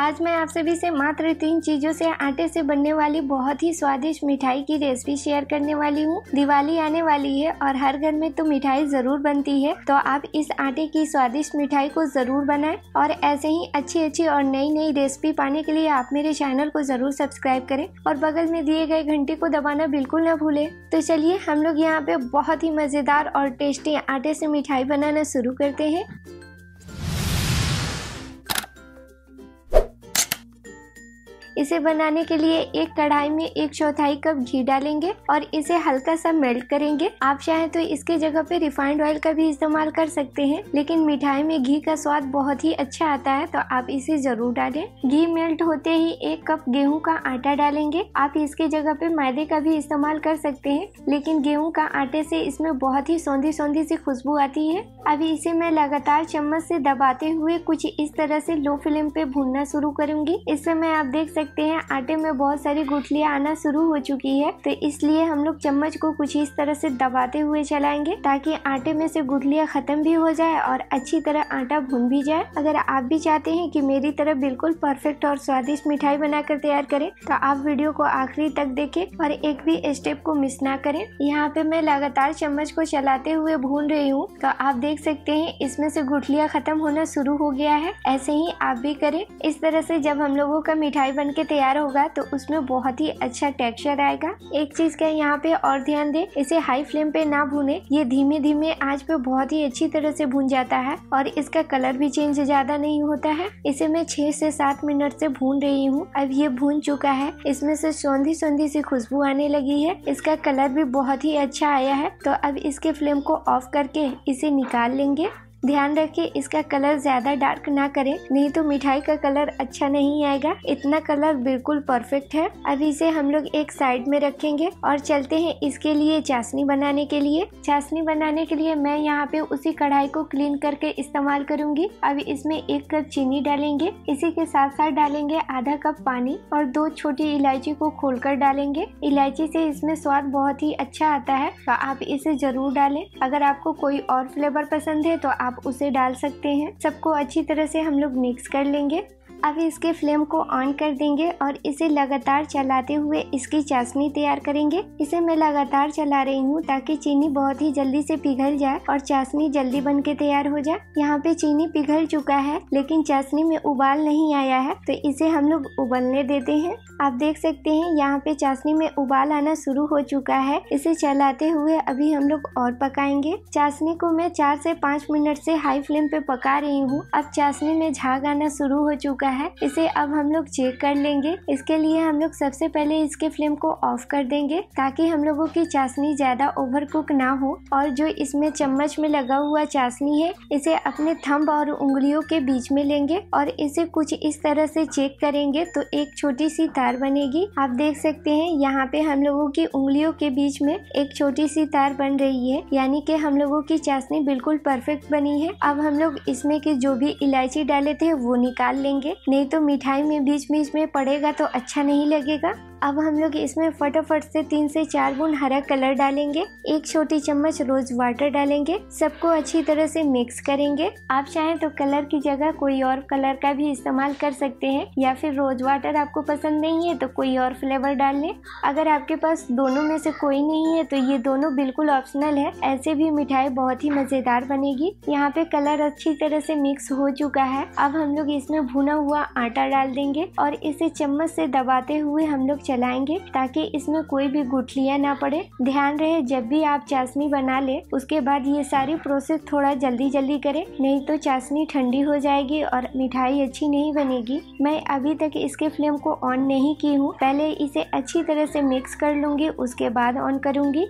आज मैं आप सभी से मात्र तीन चीज़ों से आटे से बनने वाली बहुत ही स्वादिष्ट मिठाई की रेसिपी शेयर करने वाली हूँ दिवाली आने वाली है और हर घर में तो मिठाई ज़रूर बनती है तो आप इस आटे की स्वादिष्ट मिठाई को ज़रूर बनाए और ऐसे ही अच्छी अच्छी और नई नई रेसिपी पाने के लिए आप मेरे चैनल को ज़रूर सब्सक्राइब करें और बगल में दिए गए घंटे को दबाना बिल्कुल ना भूले तो चलिए हम लोग यहाँ पे बहुत ही मज़ेदार और टेस्टी आटे से मिठाई बनाना शुरू करते हैं इसे बनाने के लिए एक कढ़ाई में एक चौथाई कप घी डालेंगे और इसे हल्का सा मेल्ट करेंगे आप चाहें तो इसके जगह पे रिफाइंड ऑयल का भी इस्तेमाल कर सकते हैं लेकिन मिठाई में घी का स्वाद बहुत ही अच्छा आता है तो आप इसे जरूर डालें घी मेल्ट होते ही एक कप गेहूं का आटा डालेंगे आप इसके जगह पे मैदे का भी इस्तेमाल कर सकते हैं लेकिन गेहूं का आटे से इसमें बहुत ही सौंधी सौंधी सी खुशबू आती है अभी इसे मैं लगातार चम्मच से दबाते हुए कुछ इस तरह से लो फ्लेम पे भूनना शुरू करूंगी इससे मैं आप देख सकते देखते हैं आटे में बहुत सारी गुठलियाँ आना शुरू हो चुकी है तो इसलिए हम लोग चम्मच को कुछ इस तरह से दबाते हुए चलाएंगे ताकि आटे में से गुठलियाँ खत्म भी हो जाए और अच्छी तरह आटा भून भी जाए अगर आप भी चाहते हैं कि मेरी तरह बिल्कुल परफेक्ट और स्वादिष्ट मिठाई बनाकर तैयार करें तो आप वीडियो को आखिरी तक देखें और एक भी स्टेप को मिस ना करें यहाँ पे मैं लगातार चम्मच को चलाते हुए भून रही हूँ तो आप देख सकते हैं इसमें से गुठलियाँ खत्म होना शुरू हो गया है ऐसे ही आप भी करें इस तरह से जब हम लोगों का मिठाई बन बनके तैयार होगा तो उसमें बहुत ही अच्छा टेक्सचर आएगा एक चीज का यहाँ पे और ध्यान दे इसे हाई फ्लेम पे ना भूने ये धीमे धीमे आज पे बहुत ही अच्छी तरह से भून जाता है और इसका कलर भी चेंज ज्यादा नहीं होता है इसे मैं छह से सात मिनट से भून रही हूँ अब ये भून चुका है इसमें से सौंधी सौंधी सी खुशबू आने लगी है इसका कलर भी बहुत ही अच्छा आया है तो अब इसके फ्लेम को ऑफ करके इसे निकाल लेंगे ध्यान रखें इसका कलर ज्यादा डार्क ना करें नहीं तो मिठाई का कलर अच्छा नहीं आएगा इतना कलर बिल्कुल परफेक्ट है अब इसे हम लोग एक साइड में रखेंगे और चलते हैं इसके लिए चाशनी बनाने के लिए चाशनी बनाने के लिए मैं यहाँ पे उसी कढ़ाई को क्लीन करके इस्तेमाल करूंगी अब इसमें एक कप चीनी डालेंगे इसी के साथ साथ डालेंगे आधा कप पानी और दो छोटी इलायची को खोल कर डालेंगे इलायची से इसमें स्वाद बहुत ही अच्छा आता है तो आप इसे जरूर डालें अगर आपको कोई और फ्लेवर पसंद है तो आप आप उसे डाल सकते हैं सबको अच्छी तरह से हम लोग मिक्स कर लेंगे अब इसके फ्लेम को ऑन कर देंगे और इसे लगातार चलाते हुए इसकी चाशनी तैयार करेंगे इसे मैं लगातार चला रही हूँ ताकि चीनी बहुत ही जल्दी से पिघल जाए और चाशनी जल्दी बन के तैयार हो जाए यहाँ पे चीनी पिघल चुका है लेकिन चाशनी में उबाल नहीं आया है तो इसे हम लोग उबलने देते हैं आप देख सकते हैं यहाँ पे चाशनी में उबाल आना शुरू हो चुका है इसे चलाते हुए अभी हम लोग और पकाएंगे चाशनी को मैं चार से पाँच मिनट से हाई फ्लेम पे पका रही हूँ अब चाशनी में झाग आना शुरू हो चुका है है इसे अब हम लोग चेक कर लेंगे इसके लिए हम लोग सबसे पहले इसके फ्लेम को ऑफ कर देंगे ताकि हम लोगों की चाशनी ज़्यादा ओवर कुक ना हो और जो इसमें चम्मच में लगा हुआ चाशनी है इसे अपने थम्ब और उंगलियों के बीच में लेंगे और इसे कुछ इस तरह से चेक करेंगे तो एक छोटी सी तार बनेगी आप देख सकते हैं यहाँ पे हम लोगों की उंगलियों के बीच में एक छोटी सी तार बन रही है यानी कि हम लोगों की चाशनी बिल्कुल परफेक्ट बनी है अब हम लोग इसमें की जो भी इलायची डाले थे वो निकाल लेंगे नहीं तो मिठाई में बीच बीच में पड़ेगा तो अच्छा नहीं लगेगा अब हम लोग इसमें फटाफट से तीन से चार गुण हरा कलर डालेंगे एक छोटी चम्मच रोज वाटर डालेंगे सबको अच्छी तरह से मिक्स करेंगे आप चाहें तो कलर की जगह कोई और कलर का भी इस्तेमाल कर सकते हैं या फिर रोज वाटर आपको पसंद नहीं है तो कोई और फ्लेवर डाल लें अगर आपके पास दोनों में से कोई नहीं है तो ये दोनों बिल्कुल ऑप्शनल है ऐसे भी मिठाई बहुत ही मज़ेदार बनेगी यहाँ पे कलर अच्छी तरह से मिक्स हो चुका है अब हम लोग इसमें भुना हुआ आटा डाल देंगे और इसे चम्मच से दबाते हुए हम लोग चलाएंगे ताकि इसमें कोई भी गुठलियाँ ना पड़े ध्यान रहे जब भी आप चाशनी बना ले उसके बाद ये सारी प्रोसेस थोड़ा जल्दी जल्दी करें नहीं तो चाशनी ठंडी हो जाएगी और मिठाई अच्छी नहीं बनेगी मैं अभी तक इसके फ्लेम को ऑन नहीं की हूँ पहले इसे अच्छी तरह से मिक्स कर लूँगी उसके बाद ऑन करूँगी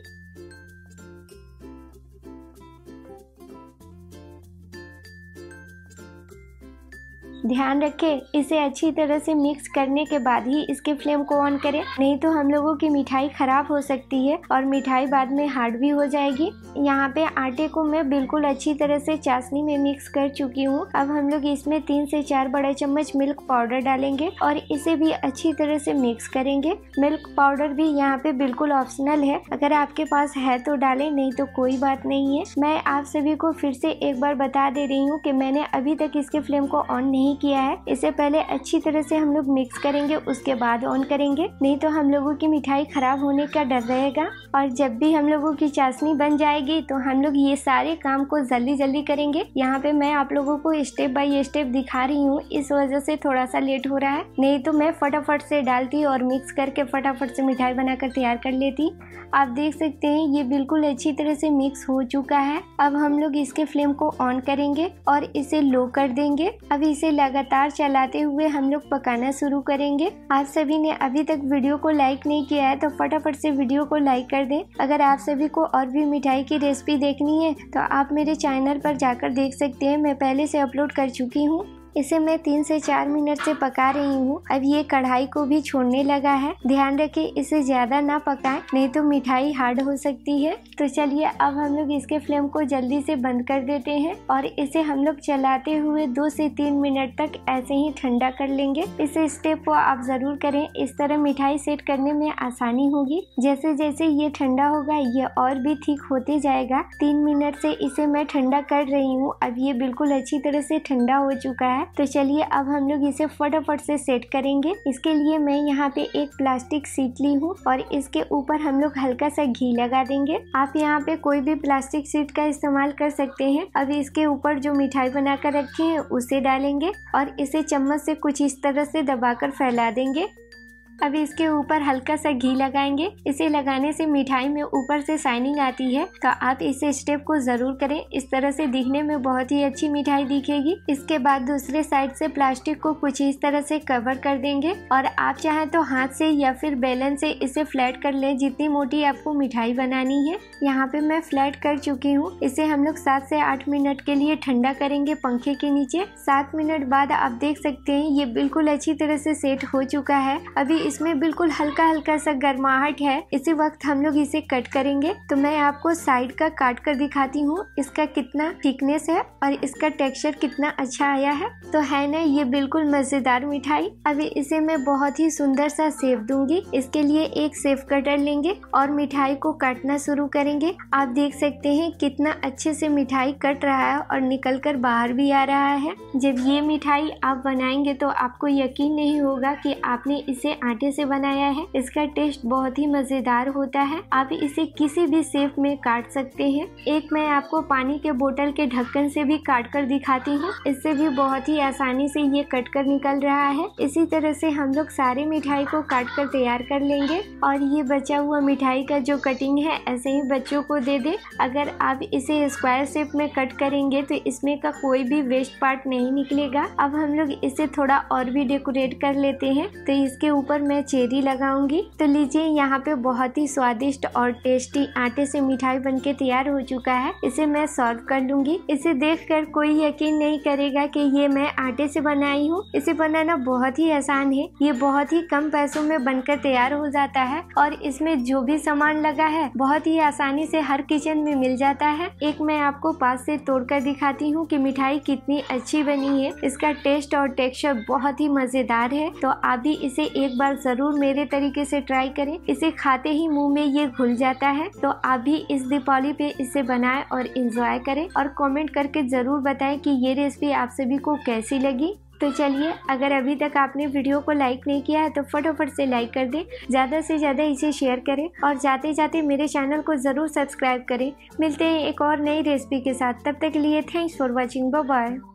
ध्यान रखें इसे अच्छी तरह से मिक्स करने के बाद ही इसके फ्लेम को ऑन करें नहीं तो हम लोगों की मिठाई खराब हो सकती है और मिठाई बाद में हार्ड भी हो जाएगी यहाँ पे आटे को मैं बिल्कुल अच्छी तरह से चाशनी में मिक्स कर चुकी हूँ अब हम लोग इसमें तीन से चार बड़े चम्मच मिल्क पाउडर डालेंगे और इसे भी अच्छी तरह से मिक्स करेंगे मिल्क पाउडर भी यहाँ पे बिल्कुल ऑप्शनल है अगर आपके पास है तो डालें नहीं तो कोई बात नहीं है मैं आप सभी को फिर से एक बार बता दे रही हूँ कि मैंने अभी तक इसके फ्लेम को ऑन नहीं नहीं किया है इसे पहले अच्छी तरह से हम लोग मिक्स करेंगे उसके बाद ऑन करेंगे नहीं तो हम लोगों की मिठाई खराब होने का डर रहेगा और जब भी हम लोगों की चाशनी बन जाएगी तो हम लोग ये सारे काम को जल्दी जल्दी करेंगे यहाँ पे मैं आप लोगों को स्टेप बाई स्टेप दिखा रही हूँ इस वजह से थोड़ा सा लेट हो रहा है नहीं तो मैं फटाफट से डालती और मिक्स करके फटाफट से मिठाई बनाकर तैयार कर लेती आप देख सकते हैं ये बिल्कुल अच्छी तरह से मिक्स हो चुका है अब हम लोग इसके फ्लेम को ऑन करेंगे और इसे लो कर देंगे अब इसे लगातार चलाते हुए हम लोग पकाना शुरू करेंगे आप सभी ने अभी तक वीडियो को लाइक नहीं किया है तो फटाफट से वीडियो को लाइक कर दें अगर आप सभी को और भी मिठाई की रेसिपी देखनी है तो आप मेरे चैनल पर जाकर देख सकते हैं मैं पहले से अपलोड कर चुकी हूँ इसे मैं तीन से चार मिनट से पका रही हूँ अब ये कढ़ाई को भी छोड़ने लगा है ध्यान रखे इसे ज़्यादा ना पकाए नहीं तो मिठाई हार्ड हो सकती है तो चलिए अब हम लोग इसके फ्लेम को जल्दी से बंद कर देते हैं और इसे हम लोग चलाते हुए दो से तीन मिनट तक ऐसे ही ठंडा कर लेंगे इस स्टेप को आप ज़रूर करें इस तरह मिठाई सेट करने में आसानी होगी जैसे जैसे ये ठंडा होगा ये और भी ठीक होते जाएगा तीन मिनट से इसे मैं ठंडा कर रही हूँ अब ये बिल्कुल अच्छी तरह से ठंडा हो चुका है है तो चलिए अब हम लोग इसे फटाफट से सेट करेंगे इसके लिए मैं यहाँ पे एक प्लास्टिक सीट ली हूँ और इसके ऊपर हम लोग हल्का सा घी लगा देंगे आप यहाँ पे कोई भी प्लास्टिक सीट का इस्तेमाल कर सकते हैं अब इसके ऊपर जो मिठाई बनाकर रखी है उसे डालेंगे और इसे चम्मच से कुछ इस तरह से दबाकर फैला देंगे अब इसके ऊपर हल्का सा घी लगाएंगे इसे लगाने से मिठाई में ऊपर से शाइनिंग आती है तो आप इस स्टेप को जरूर करें इस तरह से दिखने में बहुत ही अच्छी मिठाई दिखेगी इसके बाद दूसरे साइड से प्लास्टिक को कुछ इस तरह से कवर कर देंगे और आप चाहें तो हाथ से या फिर बेलन से इसे फ्लैट कर ले जितनी मोटी आपको मिठाई बनानी है यहाँ पे मैं फ्लैट कर चुकी हूँ इसे हम लोग सात से आठ मिनट के लिए ठंडा करेंगे पंखे के नीचे सात मिनट बाद आप देख सकते हैं ये बिल्कुल अच्छी तरह से सेट हो चुका है अभी इसमें बिल्कुल हल्का हल्का सा गर्माहट है इसी वक्त हम लोग इसे कट करेंगे तो मैं आपको साइड का काट कर दिखाती हूँ इसका कितना थिकनेस है और इसका टेक्सचर कितना अच्छा आया है तो है न ये बिल्कुल मज़ेदार मिठाई अभी इसे मैं बहुत ही सुंदर सा सेव दूंगी इसके लिए एक सेव कटर लेंगे और मिठाई को काटना शुरू करेंगे आप देख सकते हैं कितना अच्छे से मिठाई कट रहा है और निकल कर बाहर भी आ रहा है जब ये मिठाई आप बनाएंगे तो आपको यकीन नहीं होगा कि आपने इसे आटे से बनाया है इसका टेस्ट बहुत ही मजेदार होता है आप इसे किसी भी सेप में काट सकते हैं एक मैं आपको पानी के बोतल के ढक्कन से भी काट कर दिखाती हूँ इससे भी बहुत ही आसानी से ये कट कर निकल रहा है इसी तरह से हम लोग सारे मिठाई को काट कर तैयार कर लेंगे और ये बचा हुआ मिठाई का जो कटिंग है ऐसे ही बच्चों को दे दे अगर आप इसे स्क्वायर शेप में कट करेंगे तो इसमें का कोई भी वेस्ट पार्ट नहीं निकलेगा अब हम लोग इसे थोड़ा और भी डेकोरेट कर लेते हैं तो इसके ऊपर मैं चेरी लगाऊंगी तो लीजिए यहाँ पे बहुत ही स्वादिष्ट और टेस्टी आटे से मिठाई बनके तैयार हो चुका है इसे मैं सर्व कर लूंगी इसे देखकर कोई यकीन नहीं करेगा कि ये मैं आटे से बनाई हूँ इसे बनाना बहुत ही आसान है ये बहुत ही कम पैसों में बनकर तैयार हो जाता है और इसमें जो भी सामान लगा है बहुत ही आसानी से हर किचन में मिल जाता है एक मैं आपको पास से तोड़कर दिखाती हूँ कि मिठाई कितनी अच्छी बनी है इसका टेस्ट और टेक्सचर बहुत ही मजेदार है तो आप भी इसे एक बार बार जरूर मेरे तरीके से ट्राई करें इसे खाते ही मुंह में ये घुल जाता है तो आप भी इस दीपावली पे इसे बनाएं और इंजॉय करें और कमेंट करके ज़रूर बताएं कि ये रेसिपी आप सभी को कैसी लगी तो चलिए अगर अभी तक आपने वीडियो को लाइक नहीं किया है तो फटोफट से लाइक कर दें ज़्यादा से ज़्यादा इसे शेयर करें और जाते जाते मेरे चैनल को ज़रूर सब्सक्राइब करें मिलते हैं एक और नई रेसिपी के साथ तब तक लिए थैंक्स फॉर वॉचिंग बाय